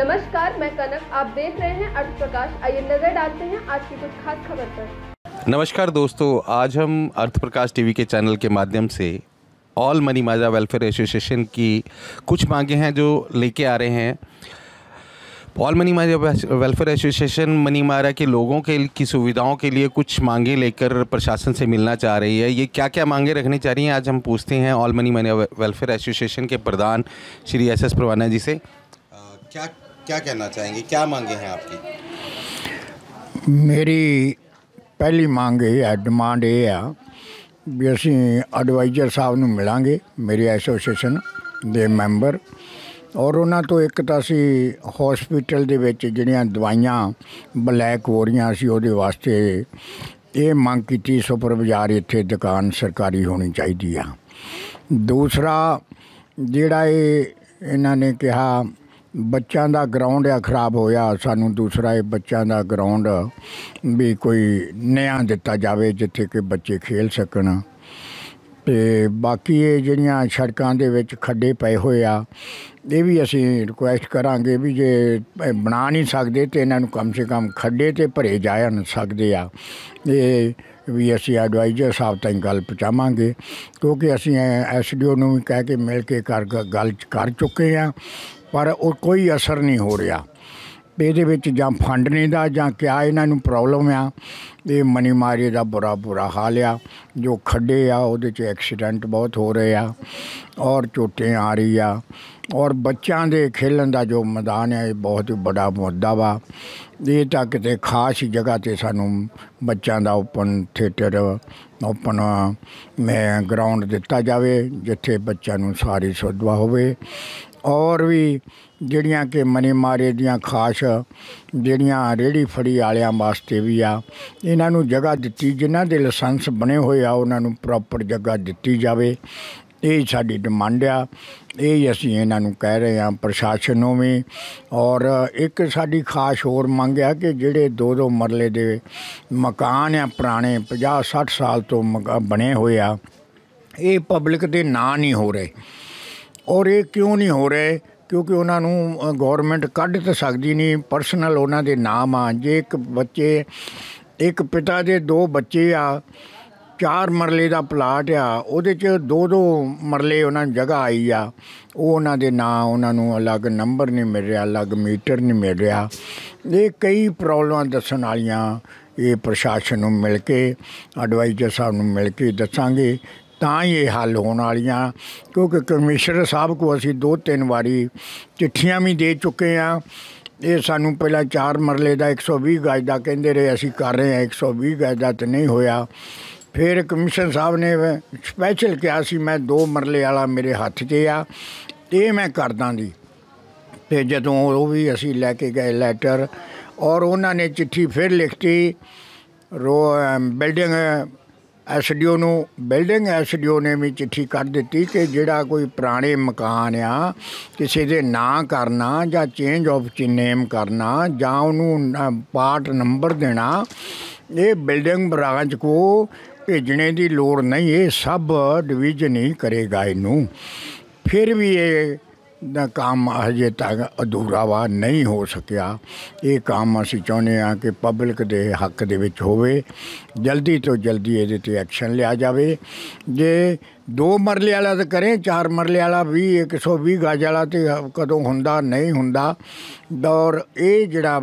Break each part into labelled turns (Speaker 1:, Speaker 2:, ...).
Speaker 1: नमस्कार मैं कनक आप देख रहे हैं अर्थ प्रकाश आइए नजर डालते हैं आज की कुछ खास खबर पर
Speaker 2: नमस्कार दोस्तों आज हम अर्थ प्रकाश टीवी के चैनल के माध्यम से old Mani Majra welfare association की कुछ मांगे हैं जो लेके आ रहे हैं old Mani Majra welfare association Mani Majra के लोगों के की सुविधाओं के लिए कुछ मांगे लेकर प्रशासन से मिलना चाह रही है ये क्या क्या मांगे रखनी चाह रही हैं आज हम पूछते हैं old Mani Majra welfare association के प्रधान श्री एस एस प्रवाना जी से आ, क्या क्या कहना चाहेंगे क्या मांगे हैं आपकी
Speaker 1: ਮੇਰੀ ਪਹਿਲੀ ਮੰਗ ਇਹ ਹੈ ਡਿਮਾਂਡ ਇਹ ਆ ਵੀ ਅਸੀਂ ਐਡਵਾਈਜ਼ਰ ਸਾਹਿਬ ਨੂੰ ਮਿਲਾਂਗੇ ਮੇਰੀ ਐਸੋਸੀਏਸ਼ਨ ਦੇ ਮੈਂਬਰ ਔਰ ਉਹਨਾਂ ਤੋਂ ਇੱਕ ਤਾਂ ਅਸੀਂ ਹਸਪੀਟਲ ਦੇ ਵਿੱਚ ਜਿਹੜੀਆਂ ਦਵਾਈਆਂ ਬਲੈਕ ਹੋ ਰਹੀਆਂ ਸੀ ਉਹਦੇ ਵਾਸਤੇ ਇਹ ਮੰਗ ਕੀਤੀ ਸੁਪਰ ਬਾਜ਼ਾਰ ਇੱਥੇ ਦੁਕਾਨ ਸਰਕਾਰੀ ਹੋਣੀ ਚਾਹੀਦੀ ਆ ਦੂਸਰਾ ਜਿਹੜਾ ਇਹ ਇਹਨਾਂ ਨੇ ਕਿਹਾ ਬੱਚਿਆਂ ਦਾ ਗਰਾਊਂਡ ਆ ਖਰਾਬ ਹੋਇਆ ਸਾਨੂੰ ਦੂਸਰਾ ਇਹ ਬੱਚਿਆਂ ਦਾ ਗਰਾਊਂਡ ਵੀ ਕੋਈ ਨਿਆਂ ਦਿੱਤਾ ਜਾਵੇ ਜਿੱਥੇ ਕਿ ਬੱਚੇ ਖੇਡ ਸਕਣ ਤੇ ਬਾਕੀ ਇਹ ਜਿਹੜੀਆਂ ਸੜਕਾਂ ਦੇ ਵਿੱਚ ਖੱਡੇ ਪਏ ਹੋਏ ਆ ਇਹ ਵੀ ਅਸੀਂ ਰਿਕੁਐਸਟ ਕਰਾਂਗੇ ਵੀ ਜੇ ਬਣਾ ਨਹੀਂ ਸਕਦੇ ਤੇ ਇਹਨਾਂ ਨੂੰ ਕਮ ਸੇ ਕਮ ਖੱਡੇ ਤੇ ਭਰੇ ਜਾਣ ਸਕਦੇ ਆ ਇਹ ਵੀ ਅਸੀਂ ਐਡਵਾਈਜ਼ਰ ਸਾਹਿਬ ਤਾਈਂ ਗੱਲ ਪਹੁੰਚਾਵਾਂਗੇ ਕਿਉਂਕਿ ਅਸੀਂ ਐਸਡੀਓ ਨੂੰ ਵੀ ਕਹਿ ਕੇ ਮਿਲ ਕੇ ਕਰ ਗੱਲ ਕਰ ਚੁੱਕੇ ਆ ਪਰ ਉਹ ਕੋਈ ਅਸਰ ਨਹੀਂ ਹੋ ਰਿਹਾ ਤੇ ਇਹਦੇ ਵਿੱਚ ਜਾਂ ਫੰਡ ਨਹੀਂ ਦਾ ਜਾਂ ਕਿਆ ਇਹਨਾਂ ਨੂੰ ਪ੍ਰੋਬਲਮ ਆ ਇਹ ਮਨੀ ਮਾਰੀ ਦਾ ਬੁਰਾ ਬੁਰਾ ਹਾਲ ਆ ਜੋ ਖੱਡੇ ਆ ਉਹਦੇ 'ਚ ਐਕਸੀਡੈਂਟ ਬਹੁਤ ਹੋ ਰਹੇ ਆ ਔਰ ਚੋਟੇ ਆ ਰਹੀ ਆ ਔਰ ਬੱਚਿਆਂ ਦੇ ਖੇਲਣ ਦਾ ਜੋ ਮੈਦਾਨ ਹੈ ਇਹ ਬਹੁਤ ਹੀ ਵੱਡਾ ਮੁੱਦਾ ਵਾ ਇਹ ਤਾਂ ਕਿਤੇ ਖਾਸ ਜਗ੍ਹਾ ਤੇ ਸਾਨੂੰ ਬੱਚਿਆਂ ਦਾ ਓਪਨ ਥੀਏਟਰ ਓਪਨ ਮੈਂ ਗਰਾਊਂਡ ਦਿੱਤਾ ਜਾਵੇ ਜਿੱਥੇ ਬੱਚਿਆਂ ਨੂੰ ਸਾਰੀ ਸੁਵਿਧਾ ਹੋਵੇ ਔਰ ਵੀ ਜਿਹੜੀਆਂ ਕਿ ਮਨੇ ਮਾਰੇ ਦੀਆਂ ਖਾਸ ਜਿਹੜੀਆਂ ਰੇੜੀ ਫੜੀ ਵਾਲਿਆਂ ਵਾਸਤੇ ਵੀ ਆ ਇਹਨਾਂ ਨੂੰ ਜਗ੍ਹਾ ਦਿੱਤੀ ਜਿਨ੍ਹਾਂ ਦੇ ਲਾਇਸੈਂਸ ਬਣੇ ਹੋਏ ਆ ਉਹਨਾਂ ਨੂੰ ਪ੍ਰੋਪਰ ਜਗ੍ਹਾ ਦਿੱਤੀ ਜਾਵੇ ਇਹ ਸਾਡੀ ਡਿਮਾਂਡ ਆ ਇਹ ਅਸੀਂ ਇਹਨਾਂ ਨੂੰ ਕਹਿ ਰਹੇ ਆ ਪ੍ਰਸ਼ਾਸਨ ਨੂੰ ਵੀ ਔਰ ਇੱਕ ਸਾਡੀ ਖਾਸ ਹੋਰ ਮੰਗ ਆ ਕਿ ਜਿਹੜੇ ਦੋ ਦੋ ਮਰਲੇ ਦੇ ਮਕਾਨ ਆ ਪੁਰਾਣੇ 50 60 ਸਾਲ ਤੋਂ ਬਣੇ ਹੋਏ ਆ ਇਹ ਪਬਲਿਕ ਦੇ ਨਾਂ ਨਹੀਂ ਹੋ ਰਹੇ ਔਰ ਇਹ ਕਿਉਂ ਨਹੀਂ ਹੋ ਰਹੇ ਕਿਉਂਕਿ ਉਹਨਾਂ ਨੂੰ ਗਵਰਨਮੈਂਟ ਕੱਢ ਤਾਂ ਸਕਦੀ ਨਹੀਂ ਪਰਸਨਲ ਉਹਨਾਂ ਦੇ ਨਾਮ ਆ ਜੇ ਇੱਕ ਬੱਚੇ ਇੱਕ ਪਿਤਾ ਦੇ ਦੋ ਬੱਚੇ ਆ ਚਾਰ ਮਰਲੇ ਦਾ ਪਲਾਟ ਆ ਉਹਦੇ ਚ ਦੋ ਦੋ ਮਰਲੇ ਉਹਨਾਂ ਨੂੰ ਜਗ੍ਹਾ ਆਈ ਆ ਉਹ ਉਹਨਾਂ ਦੇ ਨਾਂ ਉਹਨਾਂ ਨੂੰ ਅਲੱਗ ਨੰਬਰ ਨਹੀਂ ਮਿਲ ਰਿਹਾ ਅਲੱਗ ਮੀਟਰ ਨਹੀਂ ਮਿਲ ਰਿਹਾ ਇਹ ਕਈ ਪ੍ਰੋਬਲਮਾਂ ਦੱਸਣ ਵਾਲੀਆਂ ਇਹ ਪ੍ਰਸ਼ਾਸਨ ਨੂੰ ਮਿਲ ਕੇ ਐਡਵਾਈਜ਼ਰ ਸਾਹਿਬ ਨੂੰ ਮਿਲ ਕੇ ਦੱਸਾਂਗੇ ਤਾਂ ਹੀ ਇਹ ਹੱਲ ਹੋਣ ਵਾਲੀਆਂ ਕਿਉਂਕਿ ਕਮਿਸ਼ਨਰ ਸਾਹਿਬ ਕੋ ਅਸੀਂ ਦੋ ਤਿੰਨ ਵਾਰੀ ਚਿੱਠੀਆਂ ਵੀ ਦੇ ਚੁੱਕੇ ਆ ਇਹ ਸਾਨੂੰ ਪਹਿਲਾਂ 4 ਮਰਲੇ ਦਾ 120 ਗਜ ਦਾ ਕਹਿੰਦੇ ਰਹੇ ਅਸੀਂ ਕਰ ਰਹੇ ਆ 120 ਗਜ ਦਾ ਤੇ ਨਹੀਂ ਹੋਇਆ ਫਿਰ ਕਮਿਸ਼ਨ ਸਾਹਿਬ ਨੇ ਸਪੈਸ਼ਲ ਕਿਹਾ ਸੀ ਮੈਂ 2 ਮਰਲੇ ਵਾਲਾ ਮੇਰੇ ਹੱਥ 'ਚ ਆ ਇਹ ਮੈਂ ਕਰਦਾ ਦੀ ਤੇ ਜਦੋਂ ਉਹ ਵੀ ਅਸੀਂ ਲੈ ਕੇ ਗਏ ਲੈਟਰ ਔਰ ਉਹਨਾਂ ਨੇ ਚਿੱਠੀ ਫਿਰ ਲਿਖਤੀ ਰੋ ਬਿਲਡਿੰਗ ਐਸਡੀਓ ਨੂੰ ਬਿਲਡਿੰਗ ਐਸਡੀਓ ਨੇ ਵੀ ਚਿੱਠੀ ਕਰ ਦਿੱਤੀ ਕਿ ਜਿਹੜਾ ਕੋਈ ਪੁਰਾਣੇ ਮਕਾਨ ਆ ਕਿਸੇ ਦੇ ਨਾਂ ਕਰਨਾ ਜਾਂ ਚੇਂਜ ਆਫ ਨੇਮ ਕਰਨਾ ਜਾਂ ਉਹਨੂੰ ਪਾਰਟ ਨੰਬਰ ਦੇਣਾ ਇਹ ਬਿਲਡਿੰਗ ਬ੍ਰਾਂਚ ਕੋ ਭੇਜਣੇ ਦੀ ਲੋੜ ਨਹੀਂ ਇਹ ਸਭ ਡਿਵੀਜ਼ਨ ਹੀ ਕਰੇਗਾ ਇਹਨੂੰ ਫਿਰ ਵੀ ਇਹ ਦਾ ਕੰਮ ਅਜੇ ਤੱਕ ਅਧੂਰਾ ਵਾ ਨਹੀਂ ਹੋ ਸਕਿਆ ਇਹ ਕੰਮ ਅਸੀਂ ਚਾਹੁੰਦੇ ਆ ਕਿ ਪਬਲਿਕ ਦੇ ਹੱਕ ਦੇ ਵਿੱਚ ਹੋਵੇ ਜਲਦੀ ਤੋਂ ਜਲਦੀ ਇਹਦੇ ਤੇ ਐਕਸ਼ਨ ਲਿਆ ਜਾਵੇ ਜੇ ਦੋ ਮਰਲੇ ਵਾਲਾ ਤਾਂ ਕਰੇ ਚਾਰ ਮਰਲੇ ਵਾਲਾ ਵੀ 120 ਗਾਜ ਵਾਲਾ ਤੇ ਕਦੋਂ ਹੁੰਦਾ ਨਹੀਂ ਹੁੰਦਾ ਦੌਰ ਇਹ ਜਿਹੜਾ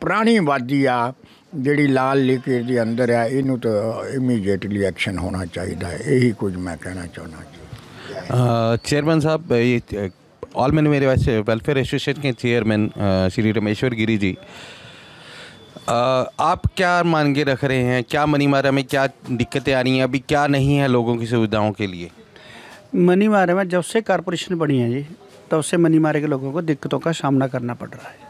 Speaker 1: ਪ੍ਰਾਣੀ ਵਾਦੀ ਆ ਜਿਹੜੀ ਲਾਲ ਲੀਕੇਜ ਦੇ ਅੰਦਰ ਆ ਇਹਨੂੰ ਤਾਂ ਇਮੀਡੀਏਟਲੀ ਐਕਸ਼ਨ ਹੋਣਾ ਚਾਹੀਦਾ ਹੈ ਇਹੀ ਕੁਝ ਮੈਂ ਕਹਿਣਾ
Speaker 2: ਚਾਹੁੰਦਾ ਚੇਅਰਮੈਨ ਸਾਹਿਬ ਇਹ ऑल मैन मेरे वैसे वेलफेयर एसोसिएशन के चेयरमैन श्री रमेश्वर गिरी जी आप क्या के रख रहे हैं क्या मनी मारा में क्या दिक्कतें आ रही हैं अभी क्या नहीं है लोगों की सुविधाओं के लिए
Speaker 3: मनी मारे में जब से कारपोरेशन बनी है जी तब से मनी मारे के लोगों को दिक्कतों का सामना करना पड़ रहा है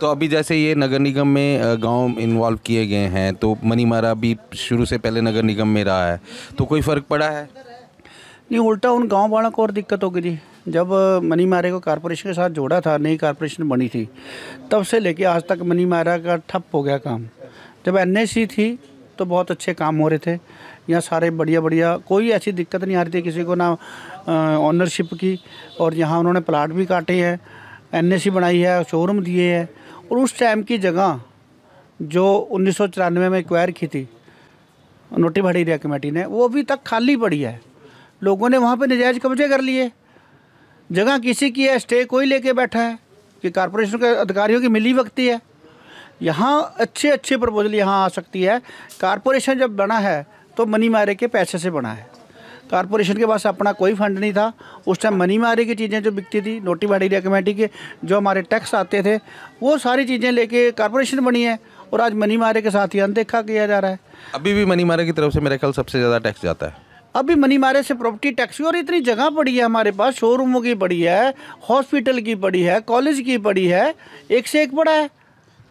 Speaker 2: तो अभी जैसे ये नगर निगम में गांव इन्वॉल्व किए गए हैं तो मनी मारा भी शुरू से पहले नगर निगम में रहा है तो कोई फ़र्क पड़ा है
Speaker 3: नहीं उल्टा उन गांव वालों को और दिक्कत होगी जी जब मनी मारे को कॉरपोरेशन के साथ जोड़ा था नई कारपोरेशन बनी थी तब से लेके आज तक मनी मारा का ठप हो गया काम जब एन थी तो बहुत अच्छे काम हो रहे थे यहाँ सारे बढ़िया बढ़िया कोई ऐसी दिक्कत नहीं आ रही थी किसी को ना ऑनरशिप की और यहाँ उन्होंने प्लाट भी काटे हैं एन बनाई है शोरूम दिए हैं और उस टाइम की जगह जो उन्नीस में एक्वायर की थी नोटी भाड़ी एरिया कमेटी ने वो अभी तक खाली पड़ी है लोगों ने वहाँ पे नजायज़ कब्जे कर लिए जगह किसी की है स्टे कोई लेके बैठा है कि कॉरपोरेशन के अधिकारियों की मिली वक्ती है यहाँ अच्छे अच्छे प्रपोजल यहाँ आ सकती है कॉरपोरेशन जब बना है तो मनी मारे के पैसे से बना है कॉरपोरेशन के पास अपना कोई फंड नहीं था उस टाइम मनी मारे की चीज़ें जो बिकती थी नोटी बाडी एरिया कमेटी के जो हमारे टैक्स आते थे वो सारी चीज़ें लेके कारपोरेशन बनी है और आज मनी मारे के साथ ही अनदेखा किया जा रहा है
Speaker 2: अभी भी मनी मारे की तरफ से मेरे ख्याल सबसे ज़्यादा टैक्स जाता है
Speaker 3: अभी मनी मारे से प्रॉपर्टी टैक्सी और इतनी जगह पड़ी है हमारे पास शोरूमों की पड़ी है हॉस्पिटल की पड़ी है कॉलेज की पड़ी है एक से एक पड़ा है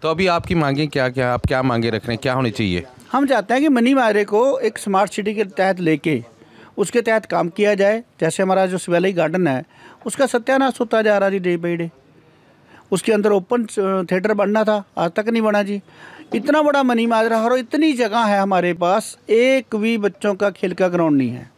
Speaker 2: तो अभी आपकी मांगे क्या क्या आप क्या मांगे रख रहे हैं क्या होनी चाहिए
Speaker 3: हम चाहते हैं कि मनी मारे को एक स्मार्ट सिटी के तहत लेके उसके तहत काम किया जाए जैसे हमारा जो शिवालय गार्डन है उसका सत्यानाश होता जा रहा है डे बाई डे उसके अंदर ओपन थिएटर बनना था आज तक नहीं बना जी इतना बड़ा मनी माजरा और इतनी जगह है हमारे पास एक भी बच्चों का खेल का ग्राउंड नहीं है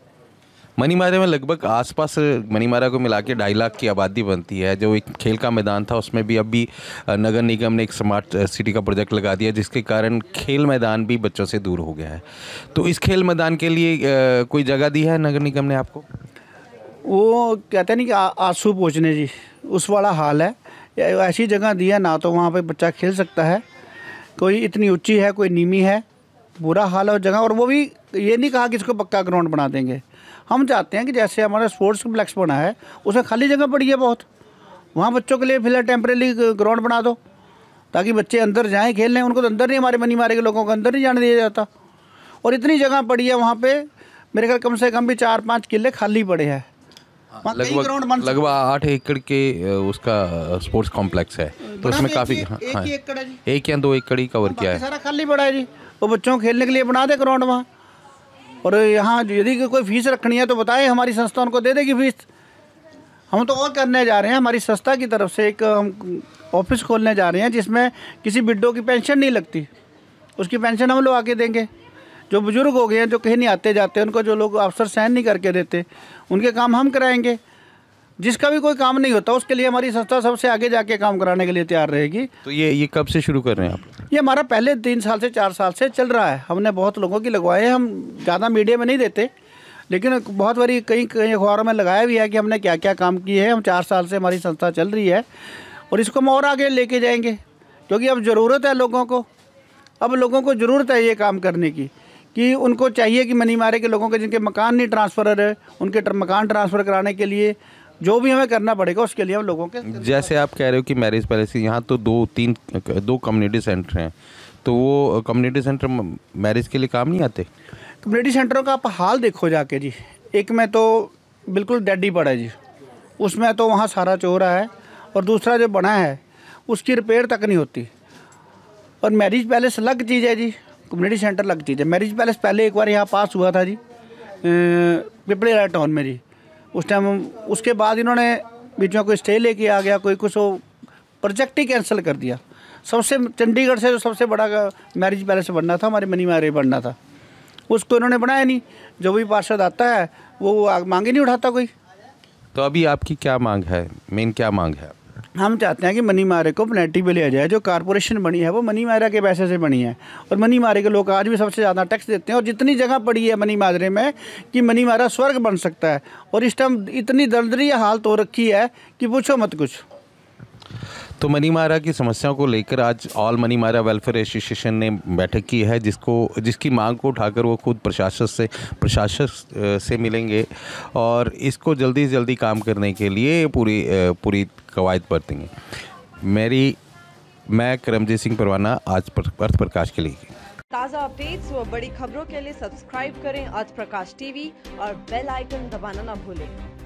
Speaker 2: मनीमारे में लगभग आसपास मनीमारा को मिला के ढाई लाख की आबादी बनती है जो एक खेल का मैदान था उसमें भी अभी नगर निगम ने एक स्मार्ट सिटी का प्रोजेक्ट लगा दिया जिसके कारण खेल मैदान भी बच्चों से दूर हो गया है तो इस खेल मैदान के लिए कोई जगह दी है नगर निगम ने आपको
Speaker 3: वो कहते नहीं कि आंसू पहुँचने जी उस वाला हाल है ऐसी जगह दिया ना तो वहाँ पे बच्चा खेल सकता है कोई इतनी ऊंची है कोई नीमी है बुरा हाल है जगह और वो भी ये नहीं कहा कि इसको पक्का ग्राउंड बना देंगे हम चाहते हैं कि जैसे हमारा स्पोर्ट्स कम्प्लेक्स बना है उसमें खाली जगह पड़ी है बहुत वहाँ बच्चों के लिए फिलहाल टेम्परेली ग्राउंड बना दो ताकि बच्चे अंदर जाएँ खेलने उनको तो अंदर नहीं हमारे मनी मारे के लोगों को अंदर नहीं जाने दिया जाता और इतनी जगह पड़ी है वहाँ पर मेरे घर कम से कम भी चार पाँच किले खाली पड़े हैं हाँ। लगभग लगभग
Speaker 2: आठ एकड़ के उसका स्पोर्ट्स कॉम्प्लेक्स है तो उसमें काफ़ी हाँ, हाँ। एक या दो एकड़ ही कवर किया है
Speaker 3: सारा खाली पड़ा है जी वो बच्चों को खेलने के लिए बना दे ग्राउंड वहाँ और यहाँ यदि कोई फीस रखनी है तो बताए हमारी संस्था उनको दे देगी फीस हम तो और करने जा रहे हैं हमारी संस्था की तरफ से एक हम ऑफिस खोलने जा रहे हैं जिसमें किसी बिड्डो की पेंशन नहीं लगती उसकी पेंशन हम लोग आके देंगे जो बुज़ुर्ग हो गए हैं जो कहीं नहीं आते जाते उनको जो लोग अफसर सहन नहीं करके देते उनके काम हम कराएंगे जिसका भी कोई काम नहीं होता उसके लिए हमारी संस्था सबसे आगे जाके काम कराने के लिए तैयार रहेगी
Speaker 2: तो ये ये कब से शुरू कर रहे हैं आप
Speaker 3: ये हमारा पहले तीन साल से चार साल से चल रहा है हमने बहुत लोगों की लगवाए हैं हम ज़्यादा मीडिया में नहीं देते लेकिन बहुत बारी कई कई अखबारों में लगाया भी है कि हमने क्या क्या काम किए हैं हम चार साल से हमारी संस्था चल रही है और इसको हम और आगे लेके जाएंगे क्योंकि अब ज़रूरत है लोगों को अब लोगों को ज़रूरत है ये काम करने की कि उनको चाहिए कि मनी मारे के लोगों के जिनके मकान नहीं ट्रांसफ़र रहे उनके ट्र, मकान ट्रांसफ़र कराने के लिए जो भी हमें करना पड़ेगा उसके लिए हम लोगों के
Speaker 2: जैसे आप कह रहे हो कि मैरिज पैलेस यहाँ तो दो तीन दो कम्युनिटी सेंटर हैं तो वो कम्युनिटी सेंटर मैरिज
Speaker 3: के लिए काम नहीं आते कम्युनिटी सेंटरों का आप हाल देखो जाके जी एक में तो बिल्कुल डेड ही पड़ा है जी उसमें तो वहाँ सारा चोरा है और दूसरा जो बना है उसकी रिपेयर तक नहीं होती और मैरिज पैलेस अलग चीज़ है जी कम्युनिटी सेंटर लगती थी मैरिज पैलेस पहले एक बार यहाँ पास हुआ था जी पिपलेरा टाउन में जी उस टाइम उसके बाद इन्होंने बीच में कोई स्टे लेके आ गया कोई कुछ प्रोजेक्ट तो ही कैंसिल कर दिया सबसे चंडीगढ़ से जो सबसे बड़ा मैरिज पैलेस बनना था हमारे मनी मारे बनना था उसको इन्होंने बनाया नहीं जो भी पार्षद आता है वो मांगे नहीं उठाता कोई
Speaker 2: तो अभी आपकी क्या मांग है मेन क्या मांग है
Speaker 3: हम चाहते हैं कि मनी मारे को पेनल्टी पे लिया जाए जो कारपोरेशन बनी है वो मनी मारा के पैसे से बनी है और मनी मारे के लोग आज भी सबसे ज़्यादा टैक्स देते हैं और जितनी जगह पड़ी है मनी माजरे में कि मनी मारा स्वर्ग बन सकता है और इस टाइम इतनी दर्दरी हालत हो रखी है कि पूछो मत कुछ
Speaker 2: तो मनी मारा की समस्याओं को लेकर आज old Mani Majra welfare association ने बैठक की है जिसको जिसकी मांग को उठाकर वो खुद प्रशासक से प्रशासक से मिलेंगे और इसको जल्दी से जल्दी काम करने के लिए पूरी पूरी कवायद बरतेंगे मेरी मैं करमजीत सिंह परवाना आज अर्थ प्रकाश के लिए
Speaker 1: ताज़ा अपडेट्स व बड़ी खबरों के लिए सब्सक्राइब करें अर्थ प्रकाश टीवी और बेल आइकन दबाना ना भूलें